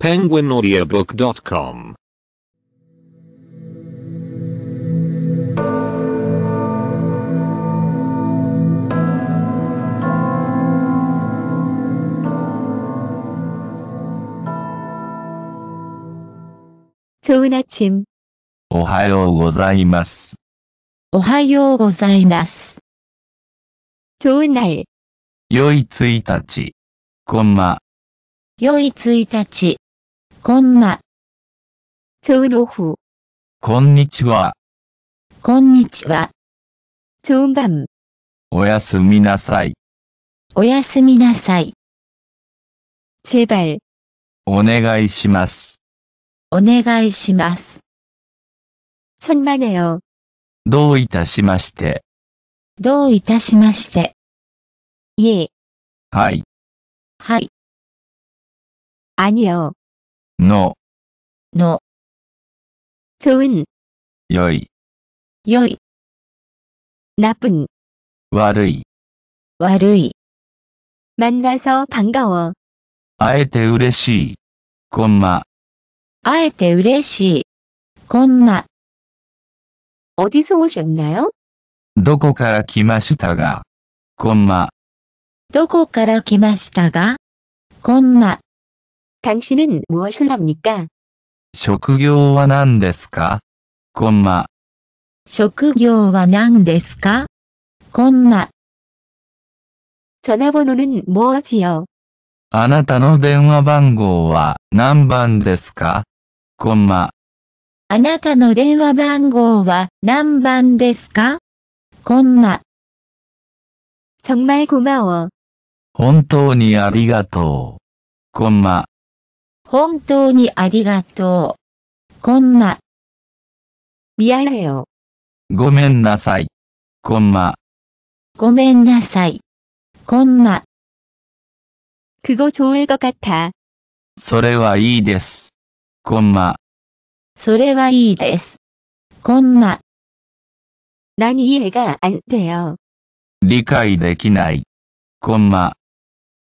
penguinaudiobook.com 좋おはようございます。おはようございます。좋은날良い一日。こんま。良い一日。こんな。チョウロこんにちは。こんにちは。チョウガおやすみなさい。おやすみなさい。ばい。お願いします。お願いします。んまねよ。どういたしまして。どういたしまして。いえ。はい。はい。あによ。の、の、うん。よい、よい、な나 쁜、 悪い、悪い、まんなさ나서반가 워。 あえてうれしい、こんま。あえてうれしい、こんま。お어디서오셨なよ。どこから来ましたが、こんま。どこから来ましたが、こんま。당신은무엇을합니까職業は何ですかコンマ。職業は何ですかコンマ。전화번호는무엇이요あなたの電話番号は何番ですかコンマ。あなたの電話番号は何番ですかコンマ。정말고마워本当にありがとう。コンマ。本当にありがとう。こんま。ビアれよ。ごめんなさい。こんま。ごめんなさい。こんま。그거좋을것같아それはいいです。こんま。それはいいです。こんま。난えがあんてよ。理解できない。こんま。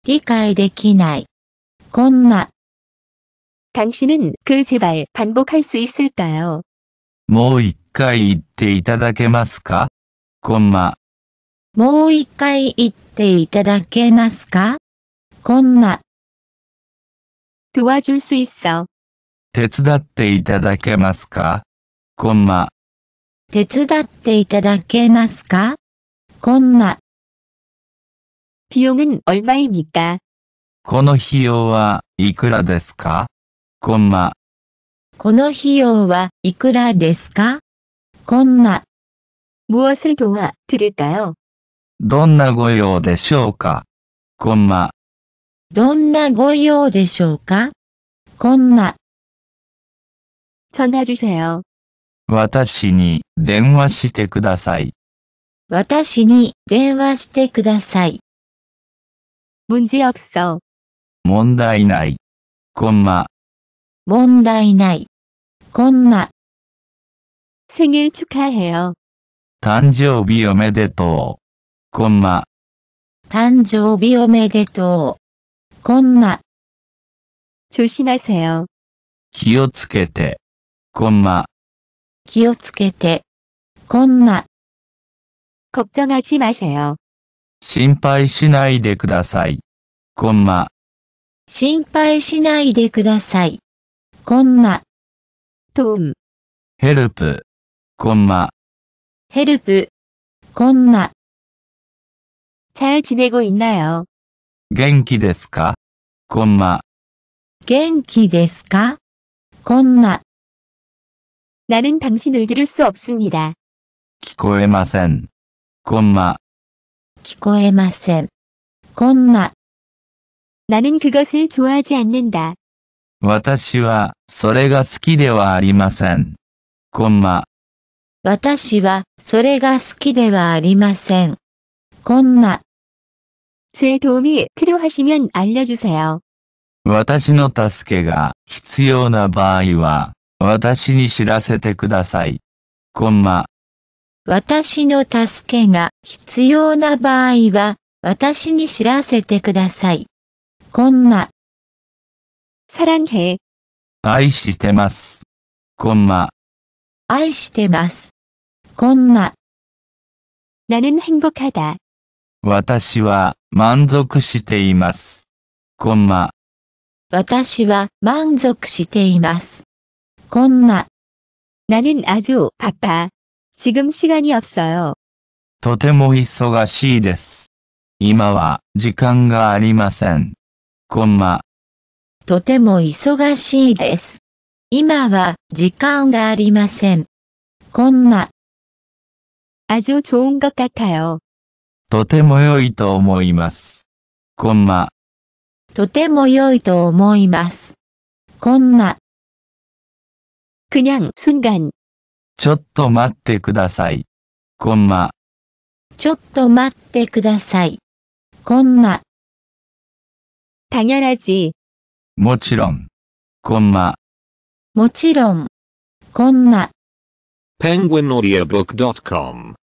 理解できない。こんま。당신은그제발반복할수있을까요もう一回言っていただけますかコンマ、もう一回言っていただけますかコンマ、도와줄수있어手伝っていただけますかコンマ、手伝っていただけますかコンマ、비용은얼마입니까この費用はいくらですかコンマ。この費用はいくらですかコンマ。무엇을도와드릴까요どんなご用でしょうかコンマ。どんなご用でしょうかコンマ。전화주세요私に電話してください。私に電話してください。문제없어問題ない。コンマ。問題ない。コンマ。생일축하해 요。 誕生日おめでとう。コンマ。誕生日おめでとう。コンマ。조심하세 요。 気をつけて。コンマ。気をつけて。コンマ。걱정하지마세 요。 心配しないでください。コンマ。心配しないでください。 콤마 도움 헬프 콤마 헬프 콤마 잘 지내고 있나요? 元気ですか? 콤마 元気ですか? 콤마 나는 당신을 들을 수 없습니다. 聞こえません. 콤마 聞こえません. 콤마 나는 그것을 좋아하지 않는다. 私は、それが好きではありません。コンマ。私は、それが好きではありません。コンマ。제도움이필요하시면알려주세요私の助けが必要な場合は、私に知らせてください。コンマ。私の助けが必要な場合は、私に知らせてください。コンマ。사랑해愛してます。コンマ、愛してます。コンマ、나는행복하다私は満足しています。コンマ、私は満足しています。コンマ、나는아주바빠지금시간이없어요とても忙しいです。今は時間がありません。コンマ、とても忙しいです。今は時間がありません。コンマ。아주좋은것같아 요。 とても良いと思います。コンマ。とても良いと思います。コンマ。그냥순 간。 ちょっと待ってください。コンマ。ちょっと待ってください。コンマ。당연하 지。 もちろん。コンマ。もちろん。コンマ。penguinaudiobook.com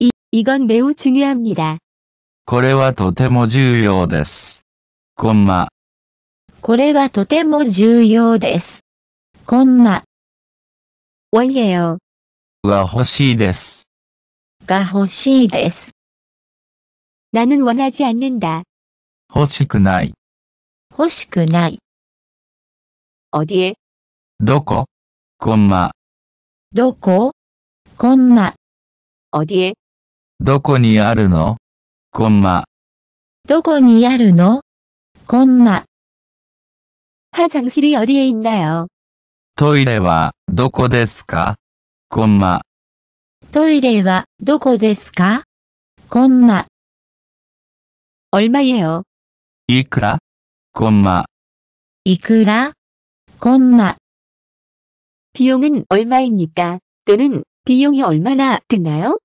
い、이건매우중요합니 다。 これはとても重要です。コンマ。これはとても重要です。コンマ。원예 요。 は欲しいです。が欲しいです。나는원하지않는 다。 欲しくない。欲しくない。어디 에？ どこコンマ。どこコンマ。어디 에？ どこにあるのコンマ。どこにあるのコンマ。화장실이어디에있나요トイレはどこですかコンマ。トイレはどこですかコンマ。얼마예요いくらコンマ。いくらコンマ。비용은얼마입니까또는비용이얼마나드나요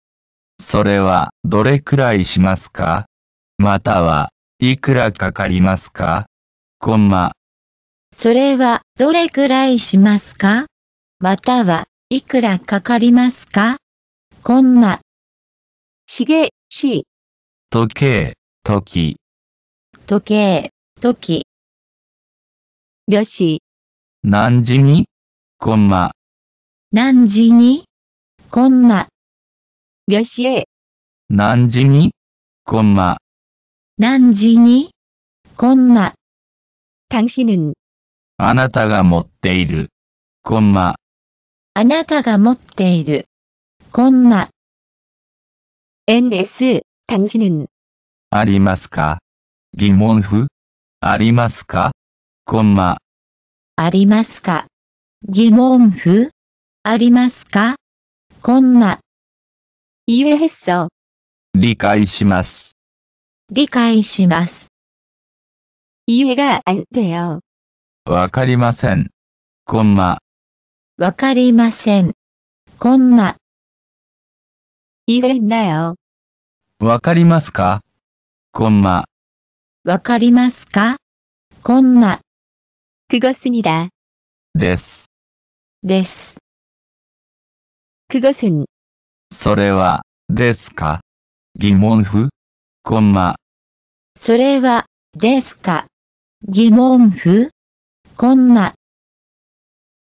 それはどれくらいしますかまたはいくらかかりますかコンマ。それはどれくらいしますかまたはいくらかかりますかコンマ。しげ、し。時計、時。時計、時。よし。何時にコンマ。何時にコンマ。よしえ。何時にコンマ。何時にコンマ。당신은あなたが持っている。コンマ。あなたが持っている。ンマ。NS, 당신은ありますか疑問符ありますかコンマ、ありますか疑問符ありますかコンマえへっそ。理解します。理解します。이해가안돼よ。わかりません。コンマ、わかりません。コンマ이랬나요わかりますかコンマ。わかりますかコンマくごすにだ。です。です。くごすん。それは、ですか疑問符コンマ。それは、ですか疑問符コンマ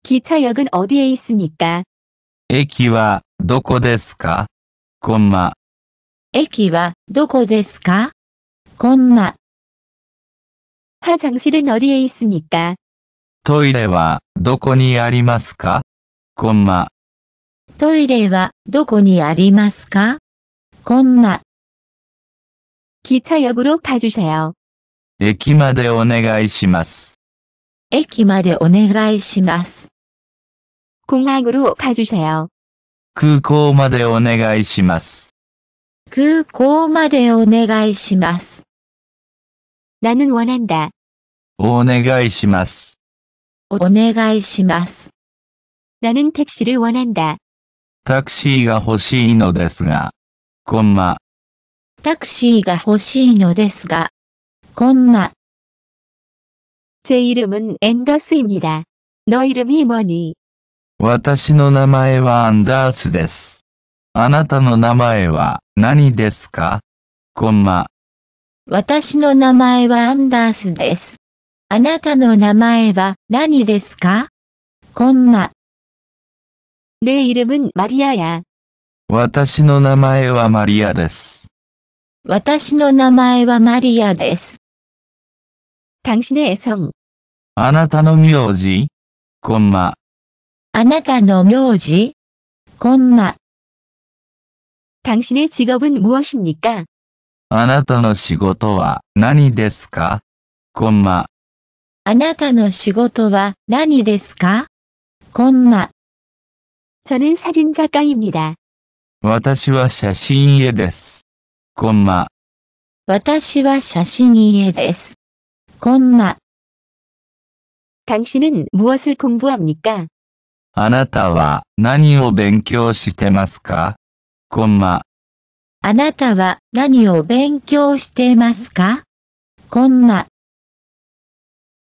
기차역은어디에있습니까駅は、どこですかコンマ。駅はどこですかコンマ。화장실은어디에있습니까トイレはどこにありますかコンマ。トイレはどこにありますかコンマ。기차역으로가주세 요。 駅までお願いします。駅までお願いします。공항으로가주세 요。 空港までお願いします。空港までお願いします。나는원한 다。 お願いします。お願いします。나는택시를원한 다。 タクシーが欲しいのですが、コンマ。タクシーが欲しいのですが、コンマ。제이름은앤더스입니 다。 너이름이뭐니私の名前はアンダースです。あなたの名前は何ですかコンマ。私の名前はアンダースです。あなたの名前は何ですかコンマ。내이름은마리아 야。 私の名前はマリアです。私の名前はマリアです。당신의애 성。 あなたの名字コンマ。あなたの名字コンマ。당신의직업은무엇입니까あなたの仕事は何ですかコンマ。あなたの仕事は何ですかコンマ。저는사진작가입니다私は写真家です。コンマ。私は写真家です。コンマ。당신은무엇을공부합니까あなたは何を勉強してますかコンマ。あなたは何を勉強してますかコンマ。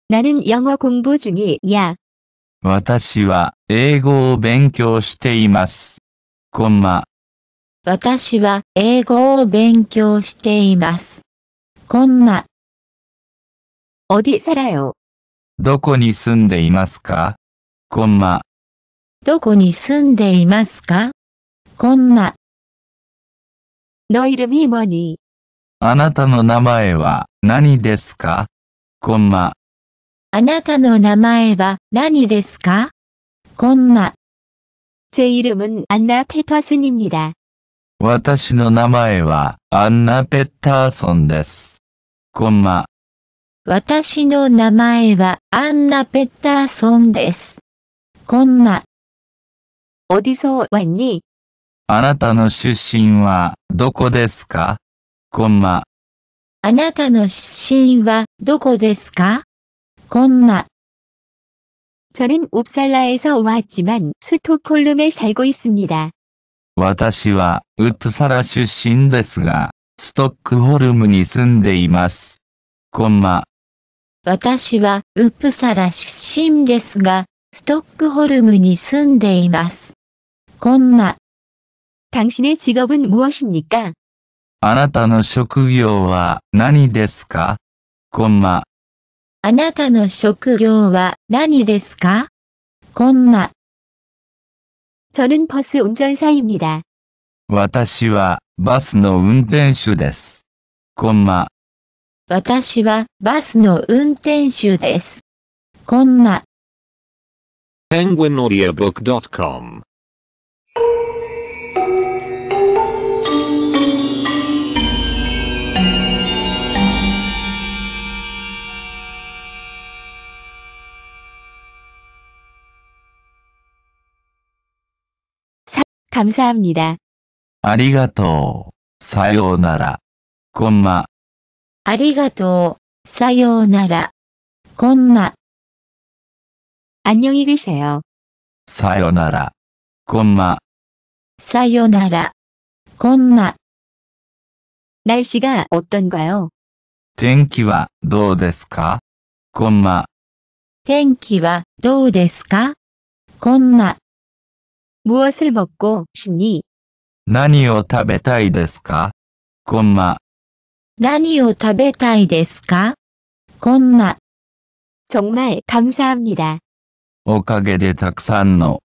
나는영어공부중이 야。 私は英語を勉強しています。コンマ。私は英語を勉強しています。コンマ。어디살아요どこに住んでいますかコンマ。どこに住んでいますかコンマ。どいるみもに。あなたの名前は何ですかコンマ。あなたの名前は何ですかコンマ。제이름은안나페터슨입니다私の名前はアンナ・ペッターソンです。コンマ。私の名前はアンナ・ペッターソンです。コンマ。어디서왔니あなたの出身はどこですかコンマ。あなたの出身はどこですかコンマ。저는옵살라에서왔지만스톡홀름에살고있습니다私はウップサラ出身ですが、ストックホルムに住んでいます。コンマ。私はウップサラ出身ですが、ストックホルムに住んでいます。ンマ。당신의직업은무엇입니까あなたの職業は何ですかコンマ。あなたの職業は何ですかコンマ。저는버스운전사입니 다。 私はバスの運転手です。コンマ。私はバスの運転手です。コンマ。penguinaudiebook.com 감사합니다ありがとう。さようなら。こんま。ありがとう。さようなら。こんま。안녕히계세요さよなら。こんま。사요나라곤마날씨가어떤가요天気はどうですか곤마天気はどうですかこんま。무엇을먹고싶니何を食べたいですかコンマ、何を食べたいですかコンマ、정말감사합니다おかげでたくさんの、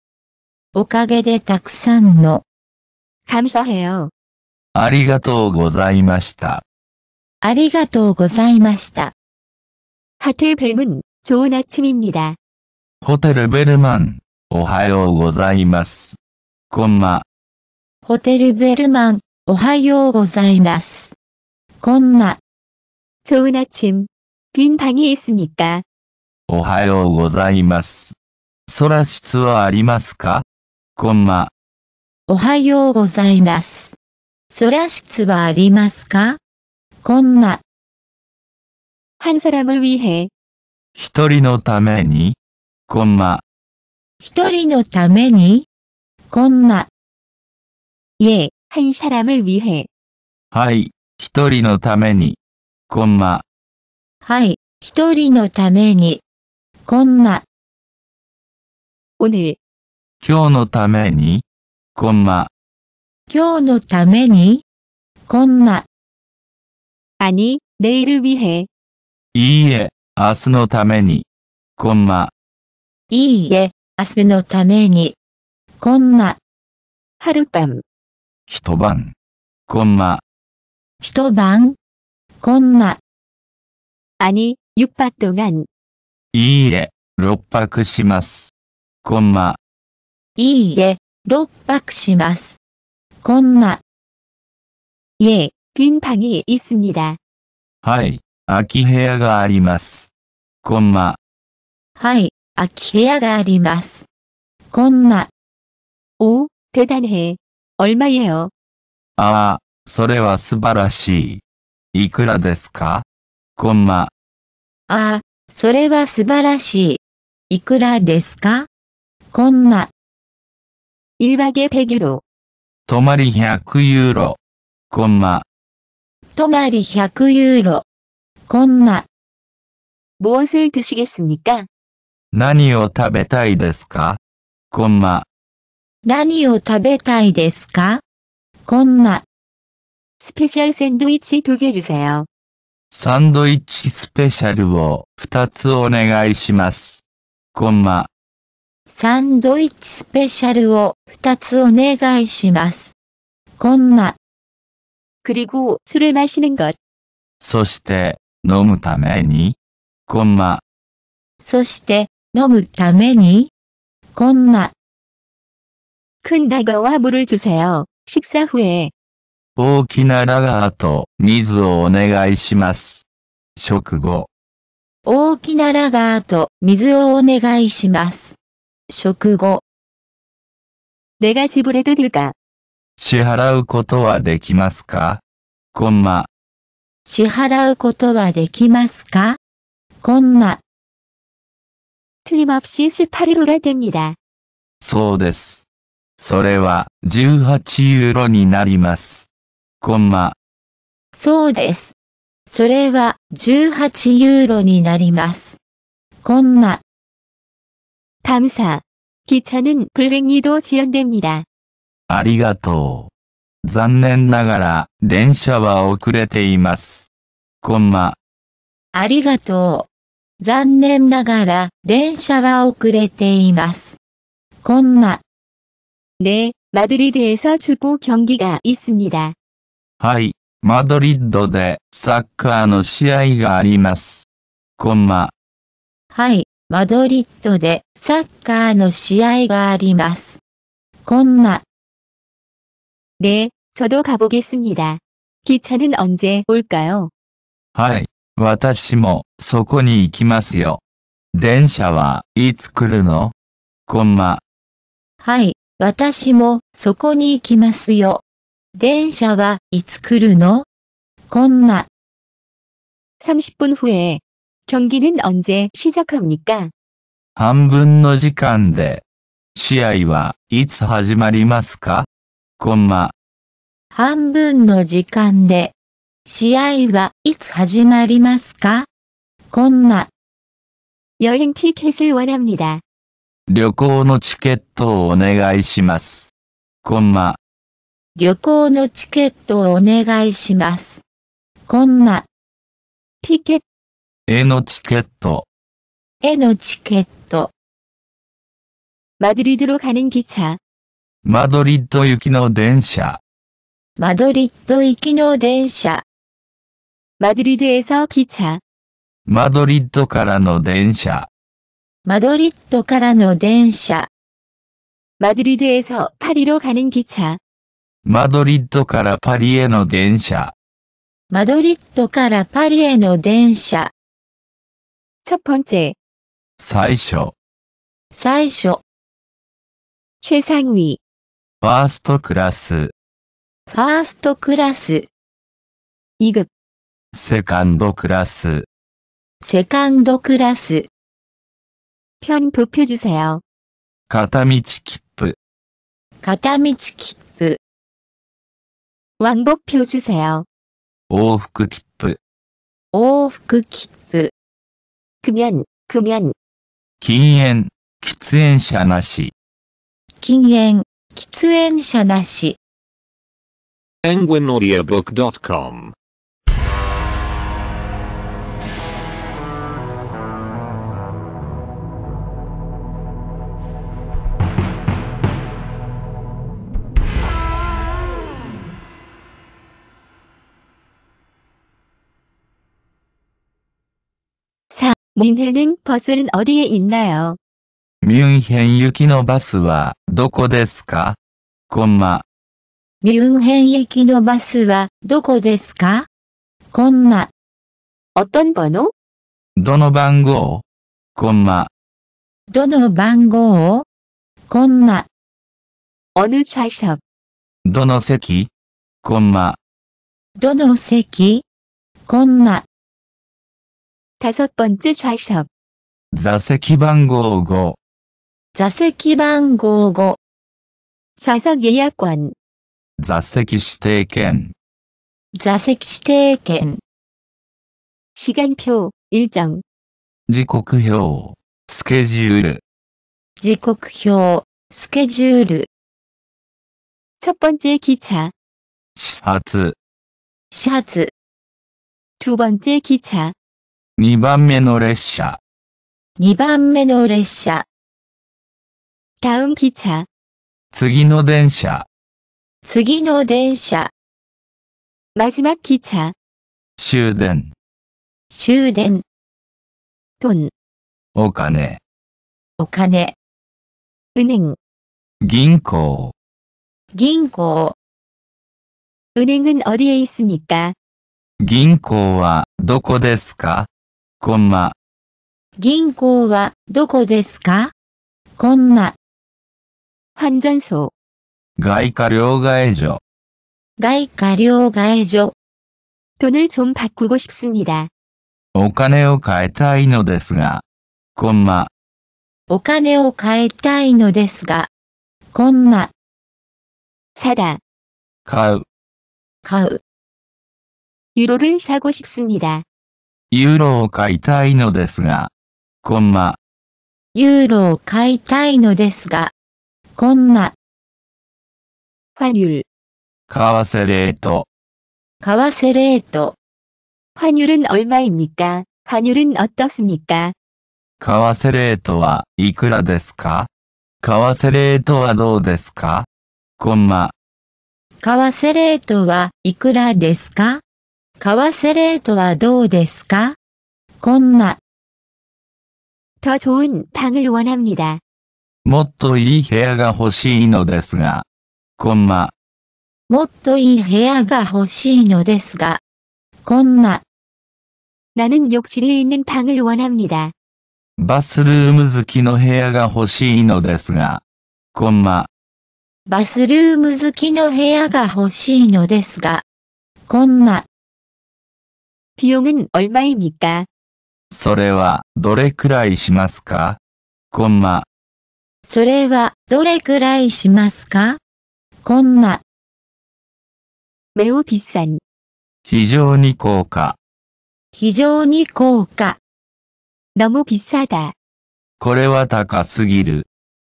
おかげでたくさんの、감사해요ありがとうございました。ありがとうございました。ハルベル벨ン、좋은아침입니다ホテルベルマン、おはようございます。こんま。ホテルベルマン、おはようございます。こんま。좋은아 침。 빈방이있습니까おはようございます。空室はありますかこんま。おはようございます。空室はありますかこんま。한사람을위해一人のために、こんま。一人のためにコンマえ、한사람을위해はい、一人のために、コンマ。はい、一人のために、コンマ。오늘今日のために、コンマ。今日のために、コンマ。아니내일을위해いいえ、明日のために、コンマ。いいえ、明日のために。コンマ。春晩、一晩。コンマ。一晩。コンマ。あに、6泊동 안。 いいえ、六泊します。コンマ。いいえ、六泊します。コンマ。いえ、빈방이있습니 다。 はい、空き部屋があります。コンマ。はい、空き部屋があります。こんま。お、대단 해。 얼まえよ。ああ、それは素晴らしい。いくらですかこんま。ああ、それは素晴らしい。いくらですかこんま。一泊1ペギュロ。泊まり100ユーロ。こんま。泊まり100ユーロ。こんま。무す을드시겠습니까何を食べたいですかコンマ。何を食べたいですかコンマ。スペシャルサンドイッチ두개주세 요。 サンドイッチスペシャルを2つお願いします。コンマ。サンドイッチスペシャルを2つお願いします。コンマ。그리고술을마시는 것。 そして、飲むために。コンマ。そして、飲むためにコンマ큰라거와물을주세요식사후에大きなラガーと水をお願いします。食後、大きなラガーと水をお願いします。食後、내가지불해도될까支払うことはできますかコンマ、支払うことはできますかコンマ틀림없이18유로가됩니다そうです。それは18ユーロになります。コンマ。そうです。それは18ユーロになります。コンマ。감사기차는불행히도지연됩니 다。 ありがとう。残念ながら電車は遅れています。コンマ。ありがとう。残念ながら、電車は遅れています。コンマ。ね、マドリッド에서축구경기가있습니 다。 はい、マドリッドでサッカーの試合があります。コンマ。はい、マドリッドでサッカーの試合があります。コンマ。ね、저도가보겠습니 다。 기차는언제올까요はい。私もそこに行きますよ。電車はいつ来るのこんマ。はい、私もそこに行きますよ。電車はいつ来るのこんマ。30分후에경기는언제시작합니까半分の時間で試合はいつ始まりますかこんマ。半分の時間で試合はいつ始まりますかコンマ。여행티켓을원합니 다。 旅行のチケットをお願いします。コンマ。旅行のチケットをお願いします。コンマ。ティケット。絵のチケット。絵のチケット。マドリード로가는기 차。 マドリッド行きの電車。マドリッド行きの電車。마ド리드에서기차マドリッドからの電車、マドリッドからの電車、ド드리드에서파리로가는기차マドリッドからパリへの電車、マドリッドからパリへの電車、첫번째最初、最初、최상위ファーストクラス、ファーストクラス、2급セカンドクラス 세컨드 클라스 편 도표 주세요. 片道切符 가다미치 기프 왕복표 주세요. 往復切符 오그 기프 금연 금연 禁煙喫煙者なし禁煙喫煙者なし EnguinAudiobook.com 민헨행버스는어디에있나요ミュンヘン行きのバスはどこですかコンマ。ミュンヘン行きのバスはどこですかコンマ。어떤번호どの番号コンマ。どの番号コンマ。어느좌석どの席コンマ。どの席コンマ。다섯번째좌석座席番号5좌석기방5좌석예약권座席指定券좌석시대券시간표일정지刻표스케ジ지ー표스케表、첫번째기차視察始発、두번째기차2番目の列車。2番目の列車。タウンキチャ次の電車。次の電車。ジマキチャ終電。終電。トンお金。お金。うねん銀行。銀行ん행んおりえいすみか銀行はどこですかコンマ。銀行はどこですかコンマ。환전소外貨両替所。外貨両替所。돈을좀바꾸고싶습니 다。 お金を変えたいのですが、コンマ。お金を変えたいのですが、コンマ。さだ。買う。買う。ユロ를사고싶습니 다。 ユーロを買いたいのですが、コンマ。ユーロを買いたいのですが、コンマ。ュル。為替レート。為替レート。ュル은얼마입니까환ル은어떻습니까為替レートはいくらですか為替レートはどうですかコンマ。為替レートはいくらですか為替レートはどうですかコンマ。더좋은방을원합니다もっといい部屋が欲しいのですが。コンマ。もっといい部屋が欲しいのですが。コンマ。나는욕실에있는방을원합니다バスルーム好きの部屋が欲しいのですが。コンマ。バスルーム好きの部屋が欲しいのですが。コンマ。費用은얼마입니까それはどれくらいしますかコンマ、それはどれくらいしますかコンマ、매우비싼非常に高価。非常に高価。너무비싸다これは高すぎる。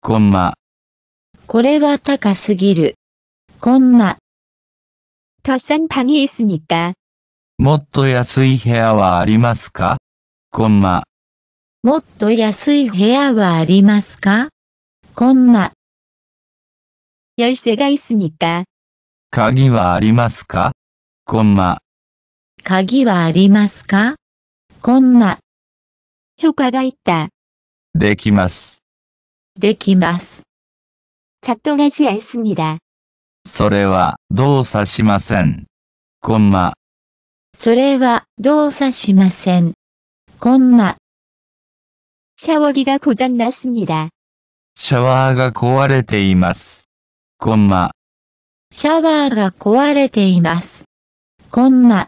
コンマ、これは高すぎる。コンマ、더싼방이있す니까もっと安い部屋はありますかコンマ。もっと安い部屋はありますかコンマ。열쇠가있습니까鍵はありますかコンマ。鍵はありますかコンマ。효과いった。できます。できます。작동하지않습니 다。 それは動作しません。コンマ。それは動作しません。コンマ。シャワー着が故障なすみだ。シャワーが壊れています。コンマ。シャワーが壊れています。コンマ。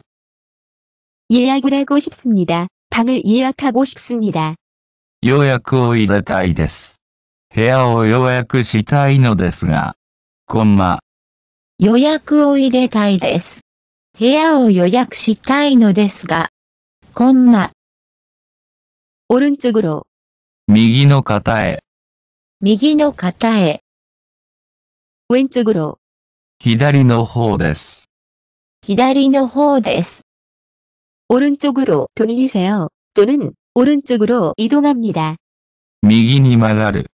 予約予約を入れたいです。部屋を予約したいのですが、コンマ。予約を入れたいです。部屋を予約したいのですが、コンマ。오른쪽グロ。右の方へ、右の方へ、ウェンツグロ。左の方です。左の方です。오른쪽으로돌리세요또ルン른쪽グロ、移動합니다右に曲がる。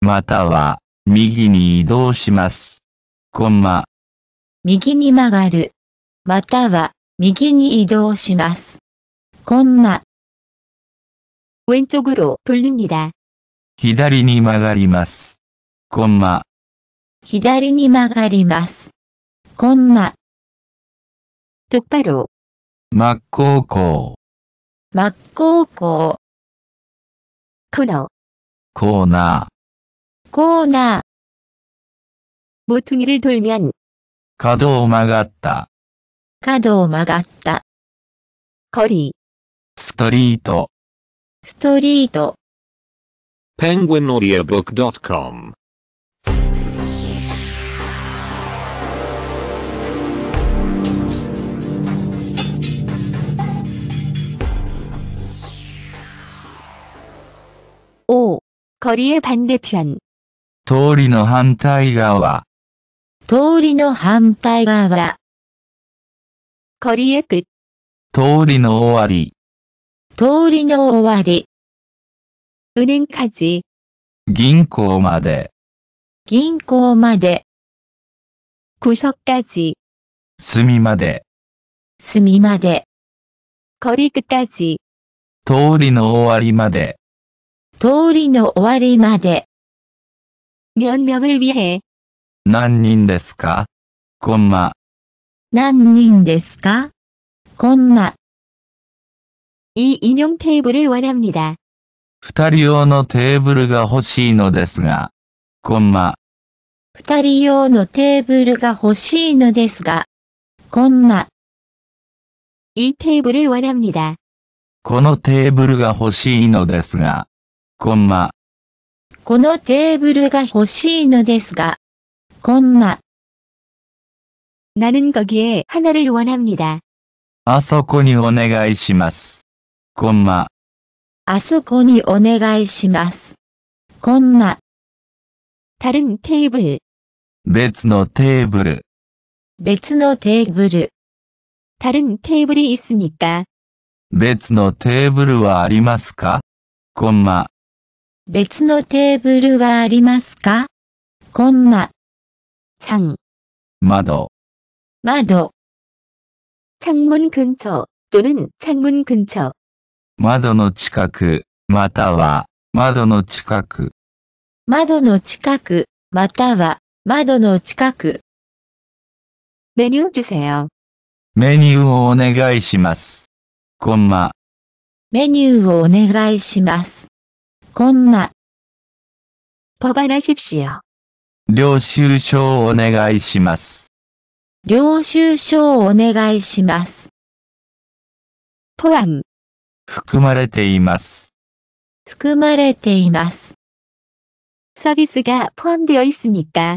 または、右に移動します。コンマ、右に曲がる。または、右に移動します。コンマ。왼쪽으로돌립니다左に曲がります。コンマ。左に曲がります。コンマ。똑바 로。 真っ向校。真っ向校。コーナー。コーナー。コーナー。모퉁이를돌 면。 角を曲がった。角を曲がった。コリー。ストリート。ストリート。penguinaudiobook.com 5. 거리의반대편通りの反対側通りの反対側コリエく通りの終わり。通りの終わり。ねんかじ。銀行まで。銀行まで。구석까지隅まで。隅まで。거리끝까지通りの終わりまで。通りの終わりまで。몇명을위해何人ですかコンマ。何人ですかコンマ이인용테이블을원합니다二人用のテーブルが欲しいのですが、コンマ、二人用のテーブルが欲しいのですが、コンマ이테이블을원합니다このテーブルが欲しいのですが、コンマ、このテーブルが欲しいのですが、コンマ나는거기에하나를원합니다あそこにお願いします콤마あそこにお願いします콤마다른테이블別のテーブル別のテーブル다른테이블이있습니까別のテーブルはありますか콤마別のテーブルはありますか콤마창窓窓창문근처또는창문근처窓の近く、または、窓の近く、窓の近くまたは窓の近くュー주세요メニューをお願いします。コンマ、メニューをお願いします。コンマ법안하십시오領収書をお願いします。領収書をお願いします。ポアン含まれています。含まれています。サービスが포ンで어いすみか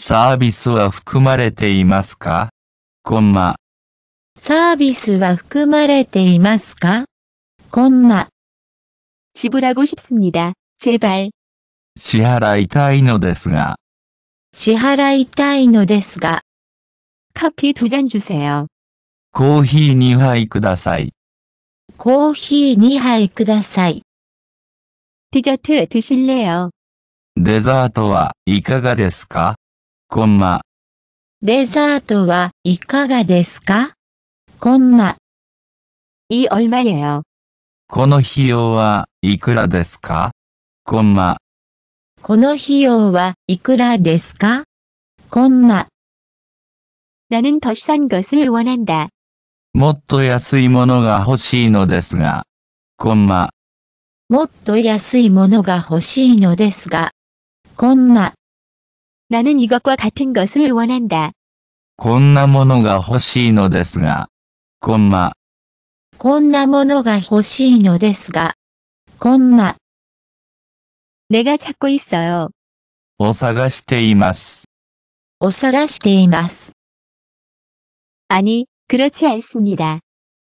サービスは含まれていますかコンマ。サービスは含まれていますかコンマ。지불하고싶습니다제 발。 支払いたいのですが。支払いたいのですが。커피두잔주세요コーヒー2杯ください。コーヒー2杯ください。드실래요デザートはいかがですかコンマ、デザートはいかがですかコンマ、이얼마예요この費用はいくらですかコンマ、この費用はいくらですかコンマ、나는더싼것을원한다もっと安いものが欲しいのですが、コンマ、もっと安いものが欲しいのですが、コンマ、나는이것과같은것을원한다こんなものが欲しいのですが、コンマ、こんなものが欲しいのですが、コンマ、내가찾고있어요お探しています。お探しています。아니그렇지않습니다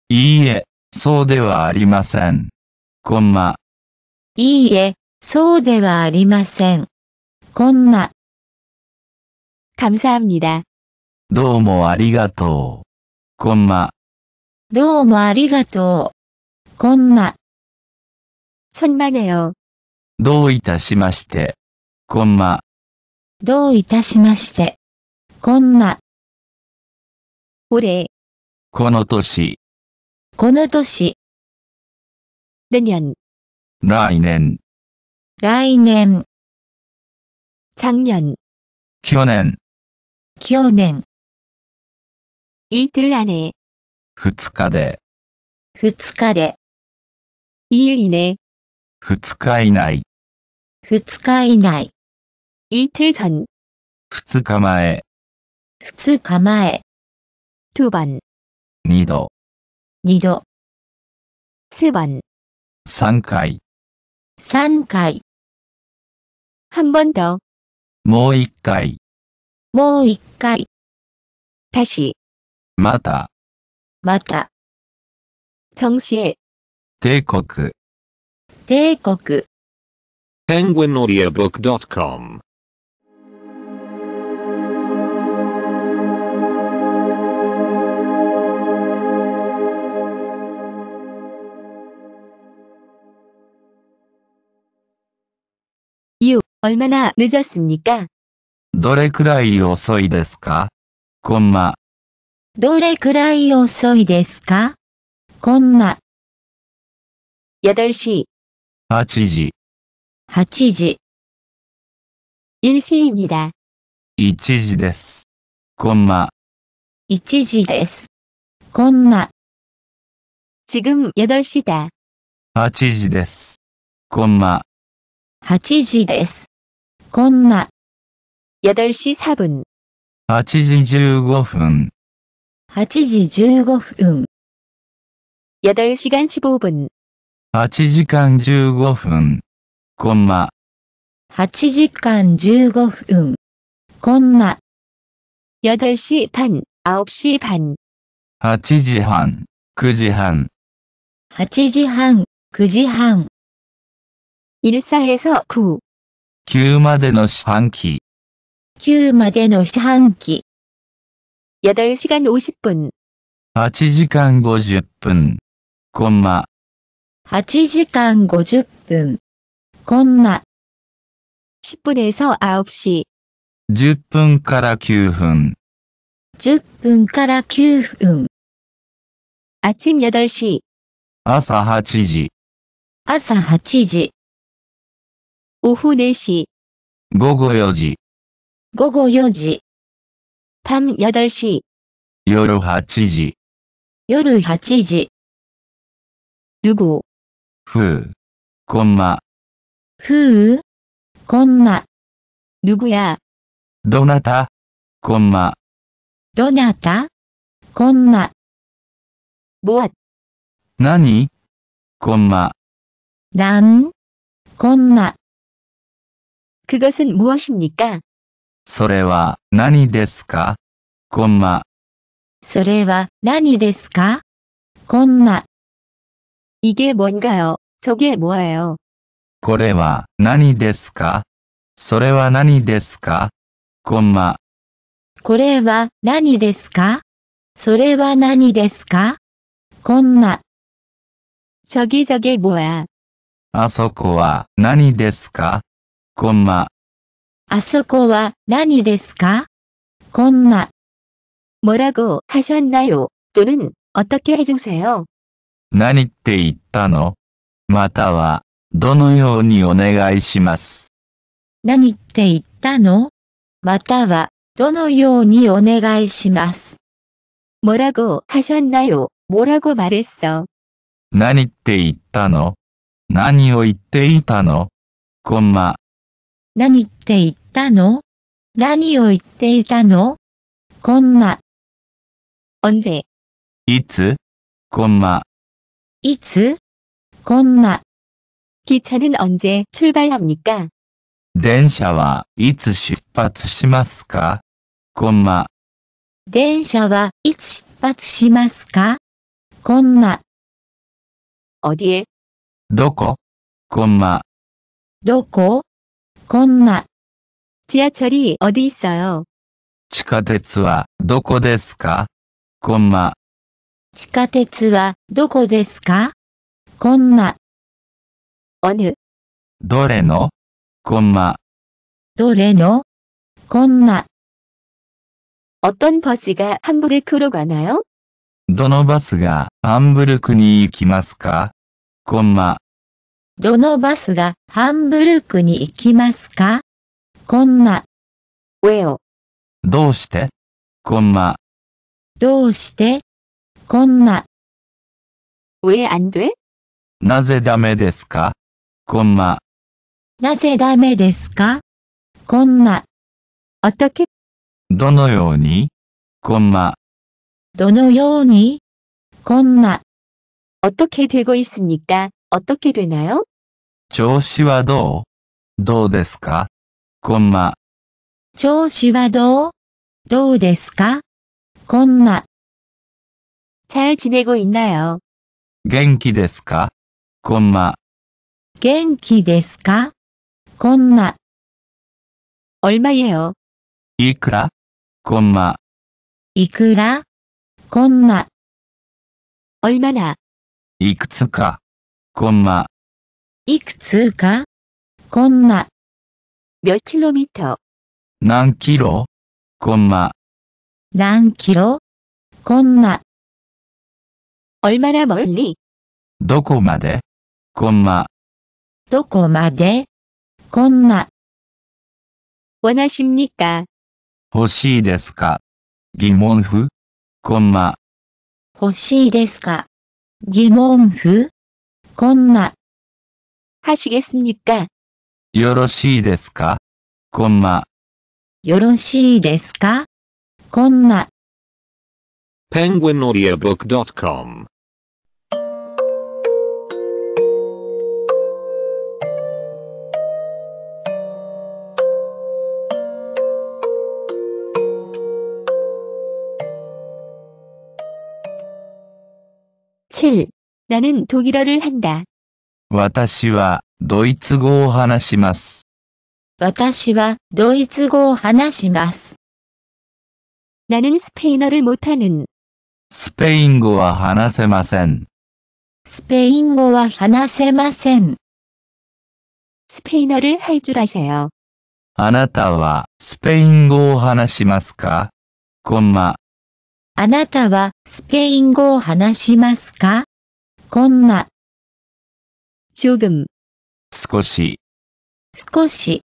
いいえ、そうではありません。コンマ、いいえ、そうではありません。コンマ、감사합니다どうもありがとう。コンマ、どうもありがとう。コンマ、천만에요どういたしまして。コンマ、どういたしまして。コンマ、올해この年この年내년라이넨라이넨작년去年去年이틀안에2日で二日で2일이내2日以内二日以内이틀전2日前二日前2번2度、2도3번三回、三回한번더もう一回、もう一回다시また、また정시에帝国、帝国、penguinaudiobook.com 얼마나늦었습니까どれくらい遅いですかコンマ。どれくらい遅いですかコンマ。8時。8時、8時、1時입니다1時です。コンマ、1時です。コンマ、지금8시だ。8時です。コンマ、8時です。 건마 8시 4분 8시 15분 8시 15분 8시간 15분 8시간 15분 콤마 8시간 15분 콤마 8시 반 9시 반 8시 반 9시 반 8시 반 9시 반 1사에서 9 9までの四半期。9までの四半期。8時間50分。8時間50分。コンマ。8時間50分。コンマ。10分에서9시10分から9分。10分から9分。아침8시朝8時。朝8時。お후4시午後4時、午後4時、밤8時。夜8時、夜8時、ど구ふう、こんま。ふう、こんま、ど구やどなた、こんま。どなた、こんま、わ。な何こんま。なん、こんま、그것은무엇입니까それは何ですかコンマ。それは何ですかコンマ。이게뭔가요저게뭐예요これは何ですかそれは何ですかコンマ。これは何ですかそれは何ですかコンマ。저기저게뭐야あそこは何ですかコンマ。あそこは何ですかコンマ。뭐라고하셨나요또는어떻게해주세요何って言ったのまたは、どのようにお願いします何って言ったのまたは、どのようにお願いします뭐라고하셨나요뭐라고말했어何って言ったの何を言っていたのコンマ。何って言ったの何を言っていたのコンマ。언제いつコンマ。いつコンマ。기차는언제출발합니까電車はいつ出発しますかコンマ。電車はいつ出発しますかコンマ。어디에どこコンマ。どこコンマ。지하철이어디있어요地下鉄はどこですかコンマ。地下鉄はどこですかコンマ。おぬ。どれのコンマ。どれのコンマ。어떤버스가ンブルク로가나요どのバスがハンブルクに行きますかコンマ。どのバスがハンブルクに行きますかコンマ。will どうしてコンマ。どうしてコンマ。왜안돼なぜダメですかコンマ。なぜダメですかコンマ。어떻게どのようにコンマ。どのようにコンマ。어떻게되고있습니까おとけるなよ。調子はどうどうですかこんま。調子はどうどうですかこんま。잘지내고있나요元気ですかこんま。元気ですかこんま。얼마예요いくらこんま。いくらこんま。얼마나いくつかコンマ。いくつかコンマ。몇キロメート何キロコンマ。何キロコンマ。얼마나멀리どこまでコンマ。どこまでコンマ。원하십니까欲しいですか疑問符コンマ。欲しいですか疑問符콤마하시겠습니 까? よろしいですかコンマ、よろしいですかコンマ penguinaudiobook.com 칠나는독일어를한다私はドイツ語を話します。私はドイツ語を話します。나는스페인어를못하는スペイン語は話せません。スペイン語は話せません。스페인어를할줄아세요あなたはスペイン語を話しますかコンマ、あなたはスペイン語を話しますかマ。ちょ조금少し少し。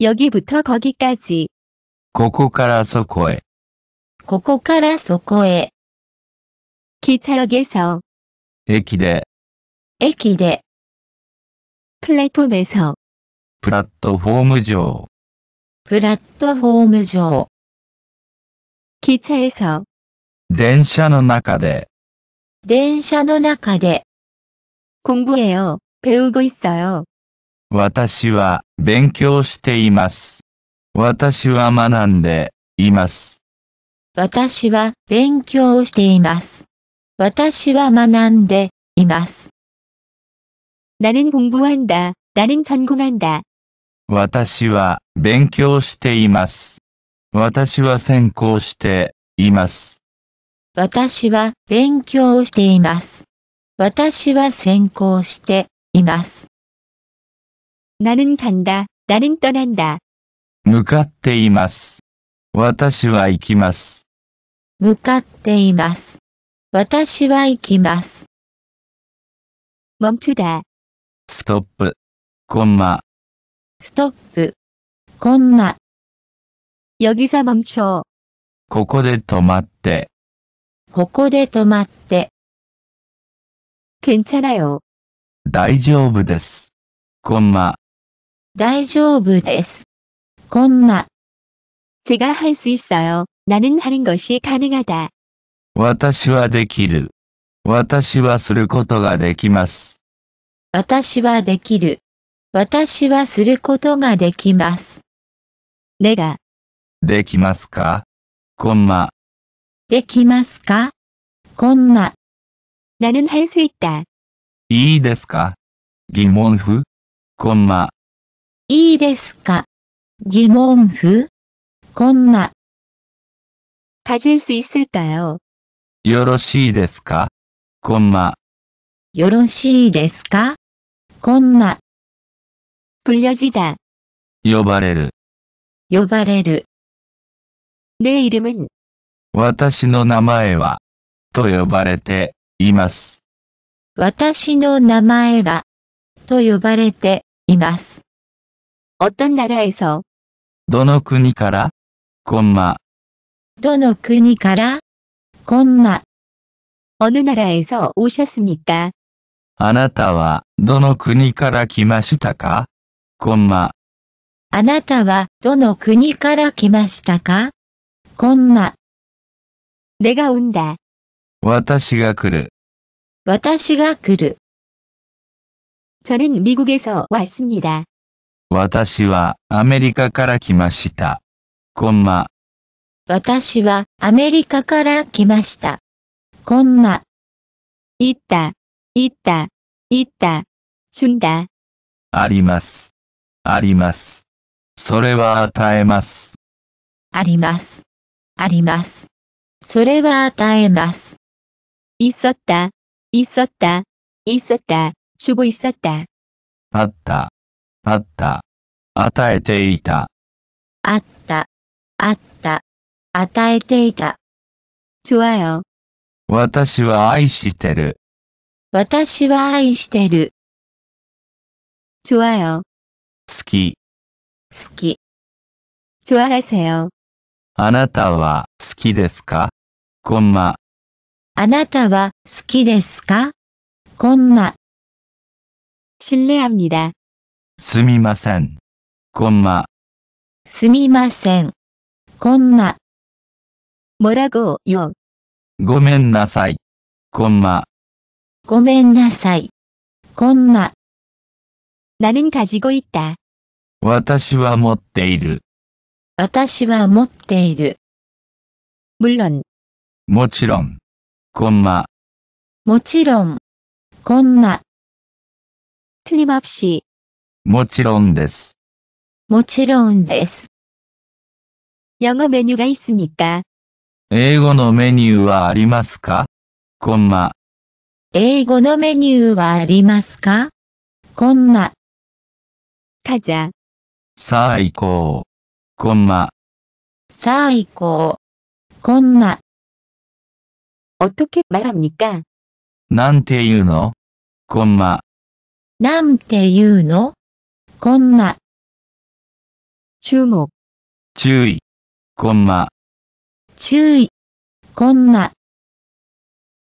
여기부터거기까 지。 ここからそこへ。ここからそこへ。기차역에서駅で、駅で。플랫폼에서プラットフォーム上、プラットフォーム上。기차에서電車の中で、電車の中で。공부해 요。 배우고있어 요。 私は勉強しています。私は学んでいます。私は勉強をしています。私は学んでいます。나는공부한 다。 나는전공한 다。 私は勉強しています。私は専攻しています。私は勉強をしています。私は専攻しています。나는간 다。 나는떠난 다。 向かっています。私は行きます。向かっています。私は行きます。멈추 다。 ストップ、コンマ。ストップ、コンマ。여기서멈 춰。 ここで止まって。ここで止まって。괜찮아 요。 大丈夫です。コンマ。大丈夫です。コンマ。제가할수있어 요。 나는하는것이가능하 다。 私はできる。私はすることができます。私はできる。私はすることができます。내가できますかコンマできますかコンマ。나는할수있 다。 いいですか疑問符コンマ。いいですか疑問符コンマ。가질수있을까요よろしいですかコンマ。よろしいですかコンマ。불려지다呼ばれる。呼ばれる。내이름은私の名前は、と呼ばれています。私の名前は、と呼ばれています。어떤나라에 서、 どの国から、コンマ。どの国から、コンマ。어느나라에서오셨습니か。あなたは、どの国から来ましたかコンマ。あなたは、どの国から来ましたかコンマ。내가온다私が来る。私が来る。저는미국에서왔습니다私はアメリカから来ました。コンマ、私はアメリカから来ました。コンマ、있다있다있다준다あります。あります。それは与えます。あります。あります。それは与えます。いっそた、いそった、いそった、 다、 주いそった。あった、あった、与えていた。あった、あった、与えていた。좋아 요。 私は愛してる。私は愛してる。좋아 요。 好き。好き。좋아하세 요。 あなたは好きですかコンマ。あなたは好きですかコンマ。失礼합니 다。 すみません。コンマ。すみません。コンマ。뭐라고よ。ごめんなさい。コンマ。ごめんなさい。コンマ。나는가지고있 다。 私は持っている。私は持っている。물 론、 もちろん、コンマ。もちろん、コンマ。틀림없 이。 もちろんです。もちろんです。英語メニューがいすみか英語のメニューはありますかコンマ。英語のメニューはありますかコンマ。かじゃ。さあ行こう。コンマ。さあ行こう。コンマ。어떻게말합니 까? なんて言うのコンマ。なんて言うのコンマ。注目、注意。コンマ。注意。コンマ。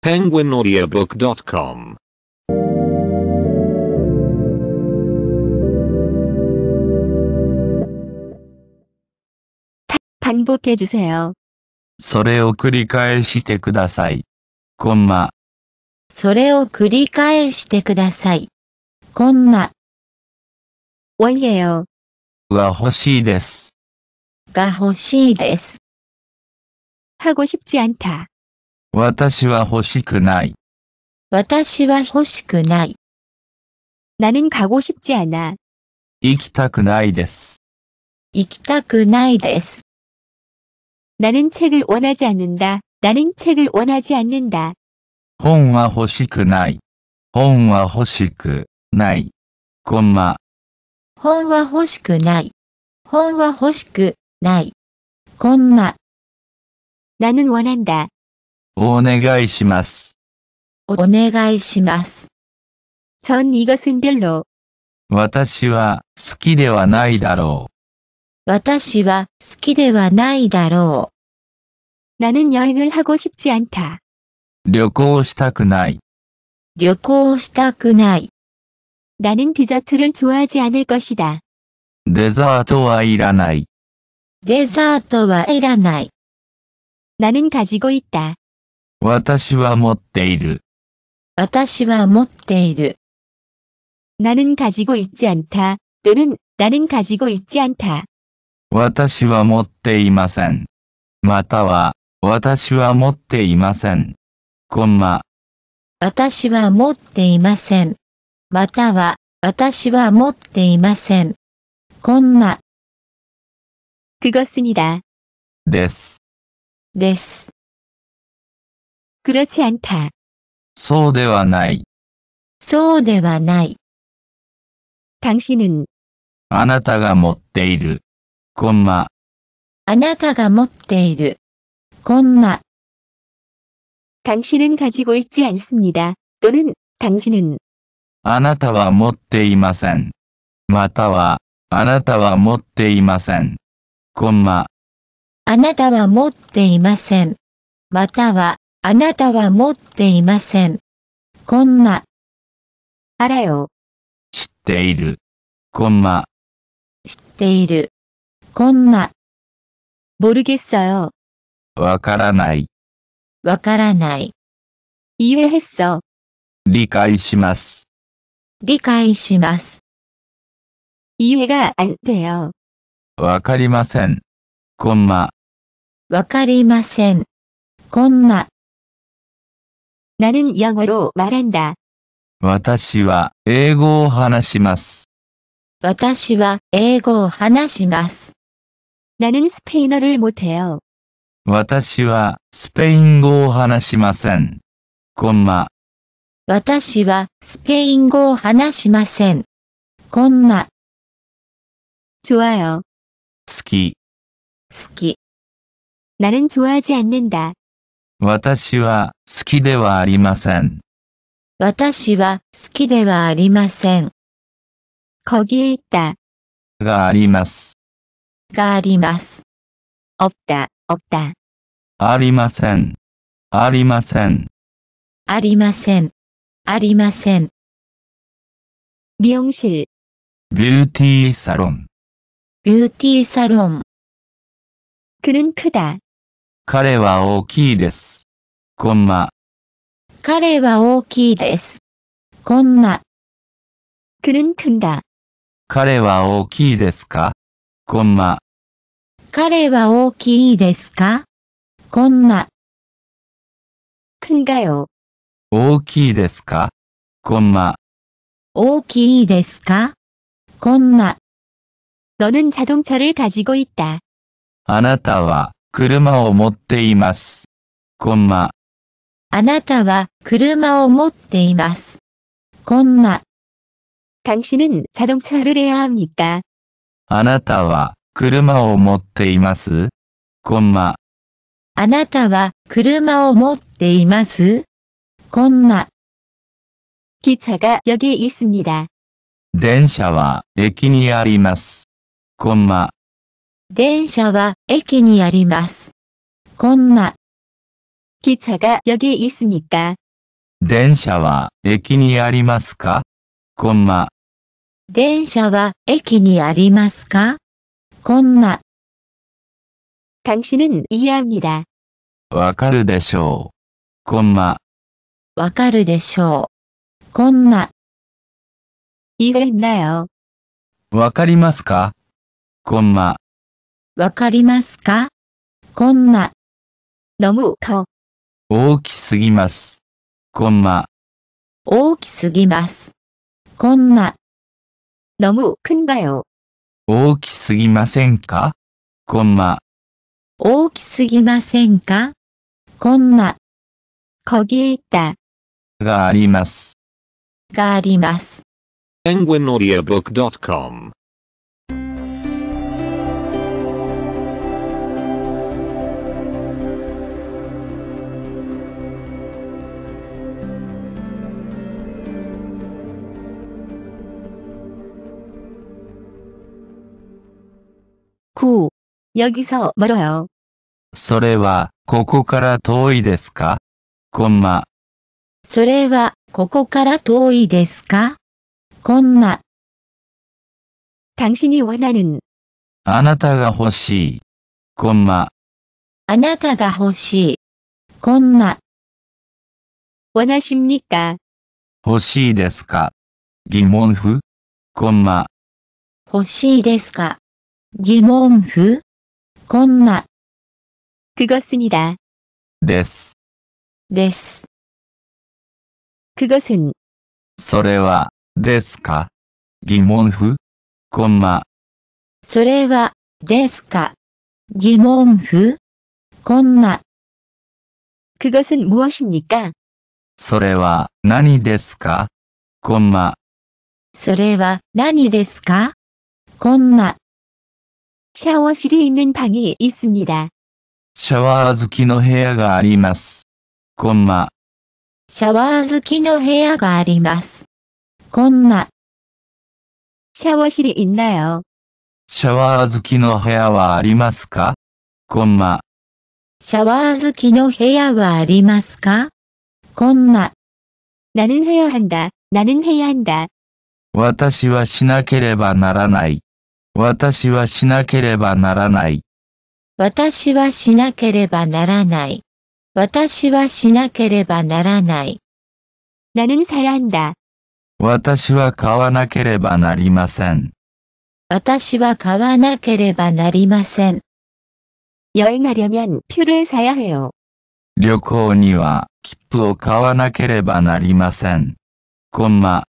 penguinaudiobook.com 반복해주세 요. それを繰り返してください。コンマ。それを繰り返してください。コンマ。원예よは欲しいです。が欲しいです。하고싶지않 다。 私は欲しくない。私は欲しくない。나는가고싶지않 아。 行きたくないです。行きたくないです。나는책을원하지않는다나는책을원하지않는다本は欲しくない。本は欲しくない。コンマ、本は欲しくない。本は欲しくない。コンマ、나는원한다お願いします。お願いします。전이것은별로私は好きではないだろう私は好きではないだろう。나는여행을하고싶지않 다。 旅行したくない。旅行したくない。나는디저트를좋아하지않을것이 다。 デザートはいらない。デザートはいらない。나는가지고있 다。 私は持っている。私は持っている。나는가지고있지않 다。 또는나는가지고있지않다私は持っていません。または、私は持っていません。コンマ。私は持っていません。または、私は持っていません。コンマ。그것습니다です。です。그렇지않 다。 そうではない。そうではない。당신은あなたが持っている。コンマ。あなたが持っている。コンマ。당신은가지고있지않습니다또는당신은あなたは持っていません。または、あなたは持っていません。コンマ。あなたは持っていません。または、あなたは持っていません。コンマ。あらよ。知っている。コンマ。知っている。コンマ。ボルゲッサよ。わからない。わからない。えへっそ。理解します。理解します。えがあ안てよ。わかりません。コンマ。わかりません。コンマ。나는영어로말한 다。 私は英語を話します。私は英語を話します。나는스페인어를못해요私はスペイン語を話しません。コンマ、私はスペイン語を話しません。コンマ、좋아요好き。好き。나는좋아하지않는다私は好きではありません。私は好きではありません。거기에있다があります。があります。없 다、 없 다。 ありません。ありません。ありません。ありません。美容室。ビューティーサロン。ビューティーサロン。그는크 다。 彼は大きいです。コンマ。彼は大きいです。コンマ。그는큰 다。 彼は大きいですかコンマ。彼は大きいですかコンマ。んがよ。大きいですかコンマ。大きいですかコンマ。너는자동차를가지고있 다。 あなたは車を持っています。コンマ。あなたは車を持っています。コンマ。당신은자동차를해야합니까あなたは車を持っていますコンマ。あなたは車を持っていますコンマ。기차가여기있습니다電車は駅にあります。コンマ。電車は駅にあります。コンマ。기차가여기있습니까電車は駅にありますかコンマ。電車は駅にありますかコンマ。당신은이해합니다わかるでしょう。コンマ。わかるでしょう。コンマ。이해했나요わかりますかコンマ。わかりますかこんま。너무커大きすぎます。コンマ。大きすぎます。こんま。너무큰가요大きすぎませんかコンマ。大きすぎませんかコンマ。こぎいた。があります。があります。구여기서멀어요それは、ここから遠いですかコンマ。それは、ここから遠いですかコンマ。당신이원하는あなたが欲しい。コンマ。あなたが欲しい。コンマ、원하십니까欲しいですか疑問符コンマ。欲しいですか疑問符コンマ。그것은이다です。です그것은それは、ですか疑問符コンマ、それは、ですか疑問符コンマ。그것은무엇입니까それは、何ですかコンマ、それは何ですかコンマ。샤워실이好きの部屋があります。コンマ、シャワー好きの部屋があります。コンマ、シャワー好きの部屋はありますかコンマ、シャワー好きの部屋はありますかコンマ、나는해야한다나는해야한다私はしなければならない。私はしなければならない。私はしなければならない。私はしなければならない。나는사야한 다。 私は買わなければなりません。私は買わなければなりません。여행하려면표를사야해 요。 旅行には切符を買わなければなりません。コンマ。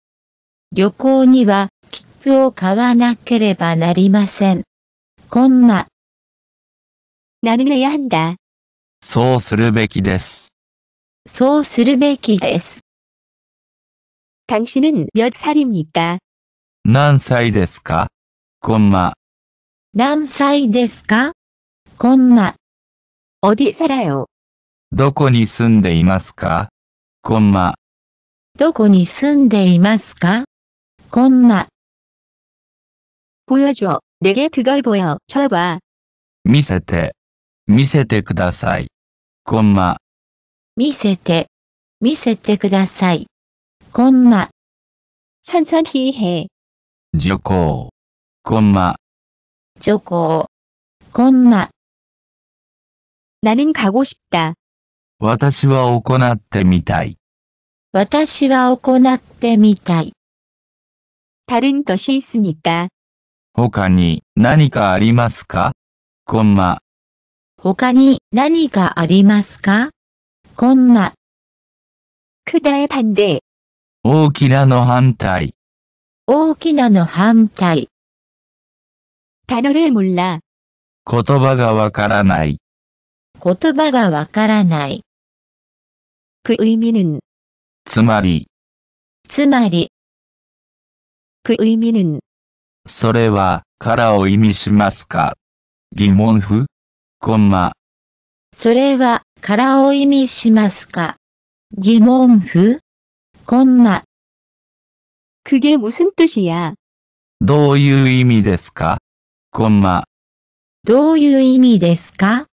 旅行にはプを買わなければなりません。コンマ。なるねやんだ。そうするべきです。そうするべきです。당신은몇살입니까何歳ですかコンマ。何歳ですかコンマ。어디살아요どこに住んでいますかコンマ。どこに住んでいますかコンマ。보여줘내게그걸보여쳐봐見せて。見せてください。コンマ。見せて。見せてください。コンマ。천천히해徐行。コンマ。조고콤마나는가고싶다私は行ってみたい。私は行ってみたい。다른것이있으니까他に何かありますかコンマ。他に何かありますかコンマ。だえ의반で。大きなの反対。大きなの反対。단어를몰 라。 言葉がわからない。言葉がわからない。그의미는つまり。つまり。그의미는それは、からを意味しますか疑問符コンマ。それは、からを意味しますか疑問符コンマ。그게무슨뜻이야どういう意味ですかコンマ。どういう意味ですか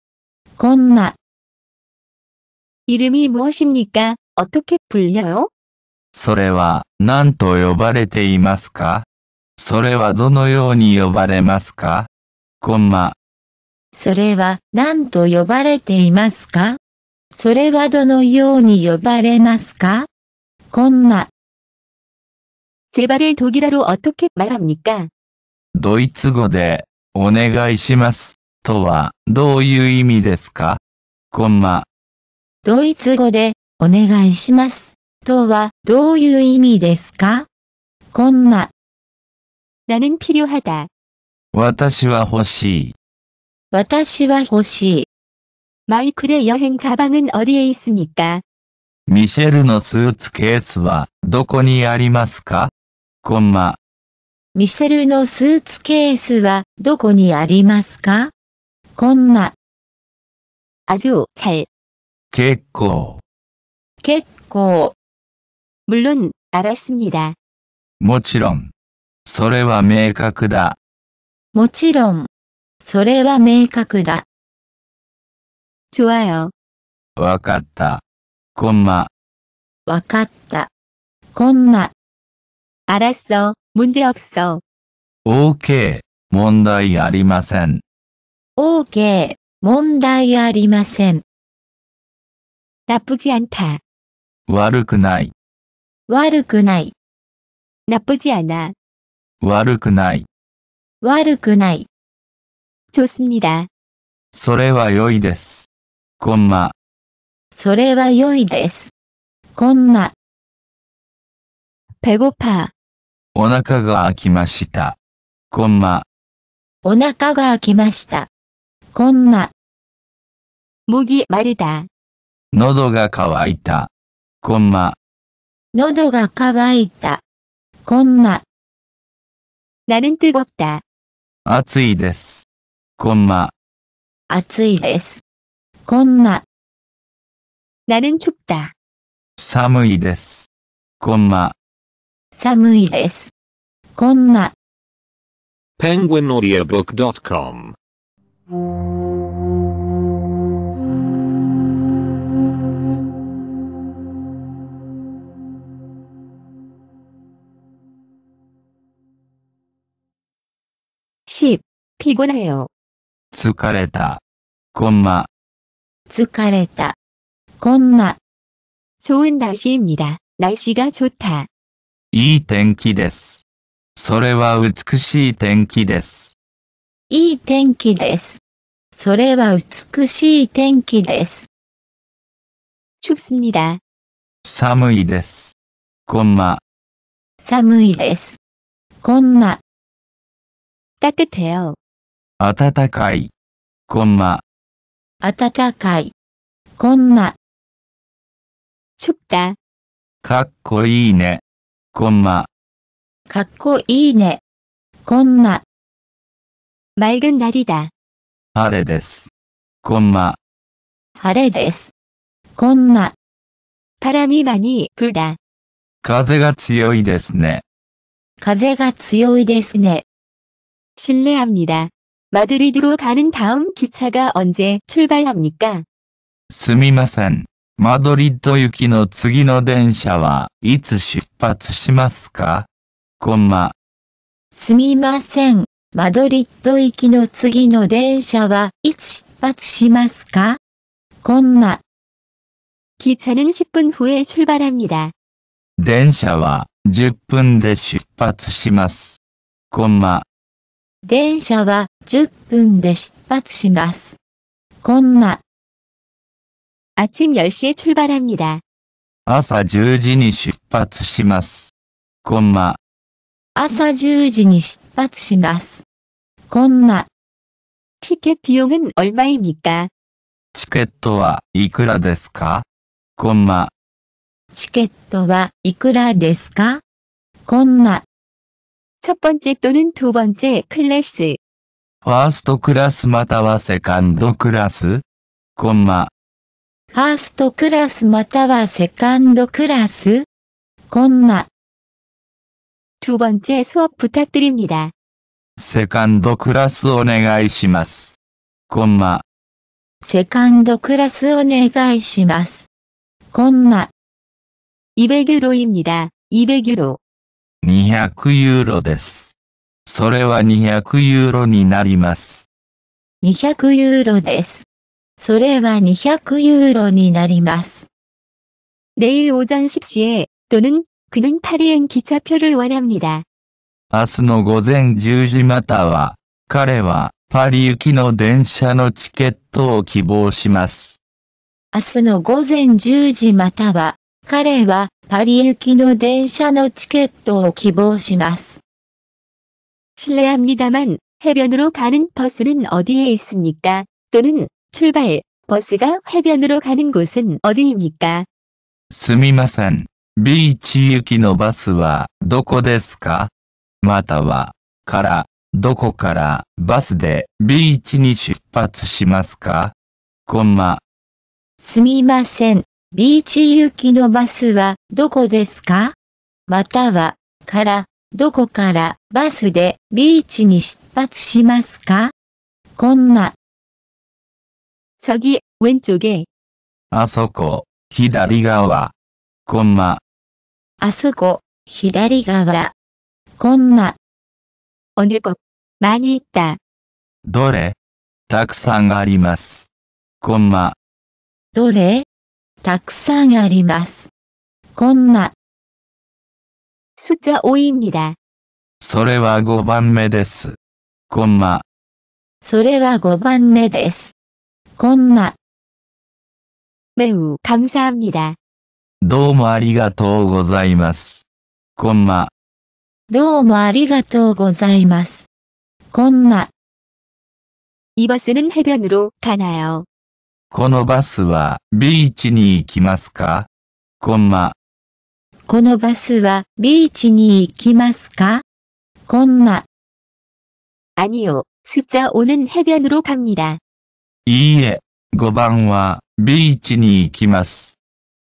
コンマ。이름이무엇입니까어떻게불려요それは、何と呼ばれていますかそれはどのように呼ばれますかコンマ。それは何と呼ばれていますかそれはどのように呼ばれますかコンマ。제발을독일어로어떻게말합니까ドイツ語で、お願いします、とは、どういう意味ですかコンマ。ドイツ語で、お願いします、とは、どういう意味ですかコンマ。나는필요하다私は欲しい。私は欲しい。マイク의여행가방은어디에있습니까ミシェルのスーツケースはどこにありますかコンマ、ミシェルのスーツケースはどこにありますかコンマ、아주잘結構、結構、물론알았습니다もちろん、それは明確だ。もちろん。それは明確だ。좋아 요。 わかった。コンマ。わかった。コンマ。ら았 어。 問題없 어。 OK。問題ありません。OK。問題ありません。나쁘지않 다。 悪くない。悪くない。나쁘지않 아。 悪くない。悪くない。좋습니다それは良いです。コンマ、それは良いです。コンマ。배고 파。 お腹が空きました。コンマ、お腹が空きました。コンマ。목이마르 다。 喉が渇いた。コンマ、喉が渇いた。コンマ。나는뜨겁다暑いです。こんま。暑いです。コン나는춥다寒いです。こんま。寒いです。こんま。penguinaudiobook.com 10. 피곤해요疲れた。コンマ。疲れた콤마좋은날씨입니다날씨가좋다いい天気です。それは美しい天気です。いい天気です。それは美しい天気です。춥습니다寒いです。コンマ。寒いです。コンマ。따뜻해요たかい、ま。あたたかい、コンマ、춥다かっこいいね、こんま。かっこいいね、コンマ、맑은날이다晴れです、こんま。晴れです、こんま。바람이많이불다風が強いですね。風が強いですね。실례합니다마드리드로가는다음기차가언제출발합니까すみません。マドリッド行きの次の電車はいつ出発しますかコンマ。すみません。マドリッド行きの次の電車はいつ出発しますかコンマ。기차는10분후에출발합니다電車は10分で出発します。コンマ。電車は10分で出発します。コンマ。ちん10時에출발합니 다。 朝10時に出発します。コンマ。朝10時に出発します。コンマ。チケット비용은얼마입니까チケットはいくらですかコンマ。チケットはいくらですかコンマ。첫 번째 또는 두 번째 클래스. s 아, 퍼스트 클래스 または 세컨드 클래스, 콤마. 퍼스트 클 s 스または 세컨드 클래스, 콤마. 두 번째 수업 부탁드립니다. 세컨드 클래스 お願いします. 콤마. 세컨드 클래스 お願いします. 콤마. 200유로입니다. 200유로. 200ユーロです。それは200ユーロになります。200ユーロです。それは200ユーロになります。내일오전10시에또는그는파리행기차표를원합니 다。 明日の午前10時または、彼はパリ行きの電車のチケットを希望します。明日の午前10時または、彼はパリ行きの電車のチケットを希望します。失礼합니다만해변으로가는버스는어디에있습니까또는출발버스が해변으로가는곳은어디입니까すみません。ビーチ行きのバスはどこですかまたは、から、どこからバスでビーチに出発しますかコンマ。すみません。ビーチ行きのバスはどこですかまたは、から、どこからバスでビーチに出発しますかこんな。저ン왼쪽에あそこ、左側。こんま。あそこ、左側。こんま。おぬこ、に行った。どれたくさんあります。こんま。どれたくさんあります。コンマ。숫자5い니だ。それは5番目です。コンマ。それは5番目です。コンマ。매우감사합니 다。 どうもありがとうございます。コンマ。どうもありがとうございます。コンマ。이버스는해변으로가나요このバスはビーチに行きますかコンマ。このバスはビーチに行きますかコンマ。아니 요。 숫자5는해변으로갑니 다。 いいえ、5番はビーチに行きます。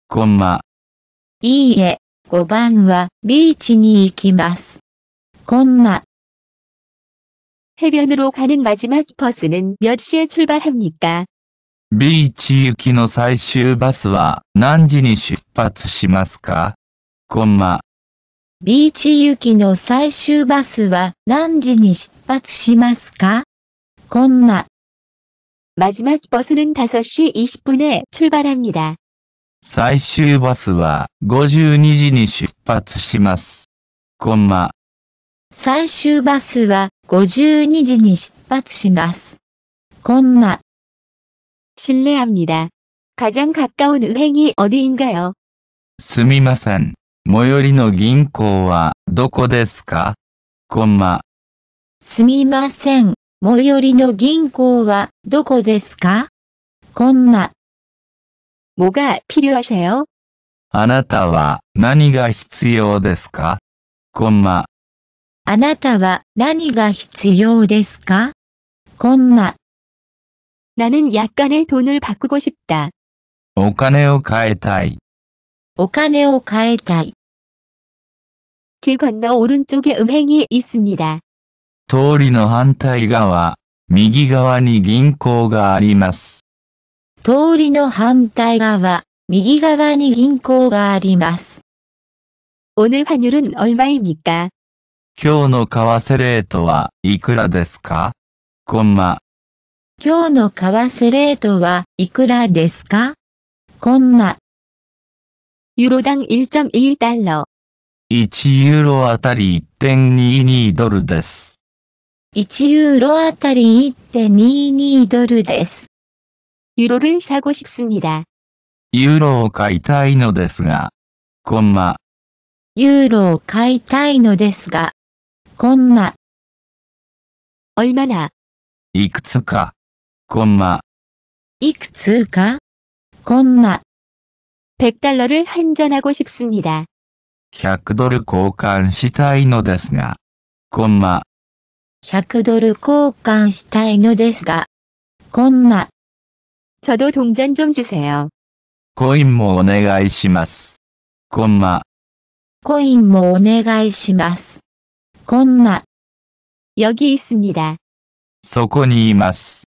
コンマ。いいえ、5番はビーチに行きます。コンマ。해변으로가는마지막버스는몇시에출발합니까ビーチ行きの最終バスは何時に出発しますかコンマ。ビーチ行きの最終バスは何時に出発しますかコンマ。마지막버스는5시20분에출발합니다最終バスは52時に出発します。コンマ。最終バスは52時に出発します。コンマ。실례합니다가장가까운은행이어디인가요すみません。最寄りの銀行はどこですかコンマ。すみません。最寄りの銀行はどこですかコンマ。뭐가필요하세요あなたは何が必要ですかコンマ。あなたは何が必要ですかコンマ。나는약간의돈을바꾸고싶다お金を変えたい。お金を変えたい。길건너오른쪽에음행이있습니다通りの反対側、右側に銀行があります。通りの反対側、右側に銀行があります。오늘환율은얼마입니까今日の為替レートはいくらですかコンマ、今日の為替レートはいくらですかコンマ。ユロ당1.1달 러。 1ユーロあたり1.22ドルです。1ユーロあたり1.22ドルです。ユロ를사고싶습니 다。 ユーロを買いたいのですが、コンマ。ユーロを買いたいのですが、コンマ。얼마 나。 いくつか。コンマ。いくつかコンマ。100달러를환전하고싶습니 다。 100ドル交換したいのですが。コンマ。100ドル交換したいのですが。コンマ。저도동전좀주세 요。 コインもお願いします。コンマ。コインもお願いします。コンマ。여기있습니 다。 そこにいます。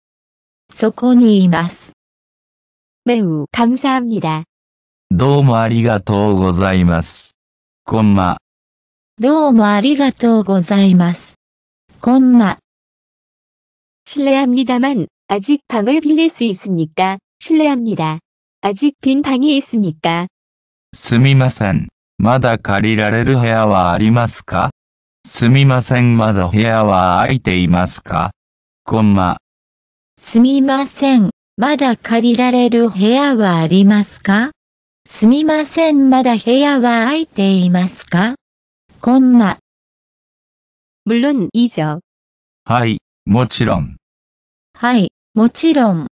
そこにいます。매우감사합みだ。どうもありがとうございます。こんま。どうもありがとうございます。こんま。실례합니다만아직방을빌릴수있습니까실례합니다아직빈방이있습니까すみません。まだ借りられる部屋はありますかすみません。まだ部屋は空いていますかこんま。すみません。まだ借りられる部屋はありますかすみません。まだ部屋は空いていますかコンマ。물론이 죠。 はい、もちろん。はい、もちろん。